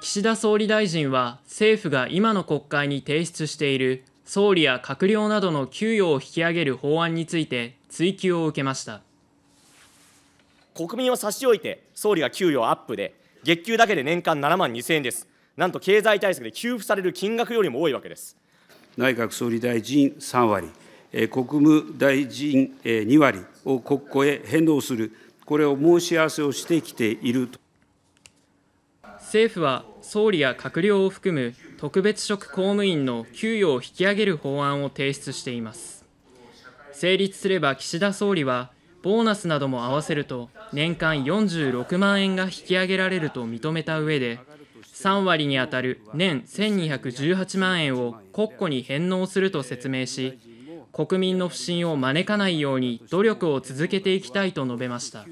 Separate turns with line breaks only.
岸田総理大臣は政府が今の国会に提出している総理や閣僚などの給与を引き上げる法案について追及を受けました
国民を差し置いて総理が給与アップで月給だけで年間7万2000円ですなんと経済対策で給付される金額よりも多いわけです
内閣総理大臣3割国務大臣2割を国庫へ返納するこれを申し合わせをしてきていると。
政府は総理や閣僚を含む特別職公務員の給与を引き上げる法案を提出しています成立すれば岸田総理はボーナスなども合わせると年間46万円が引き上げられると認めた上で3割にあたる年1218万円を国庫に返納すると説明し国民の不信を招かないように努力を続けていきたいと述べました。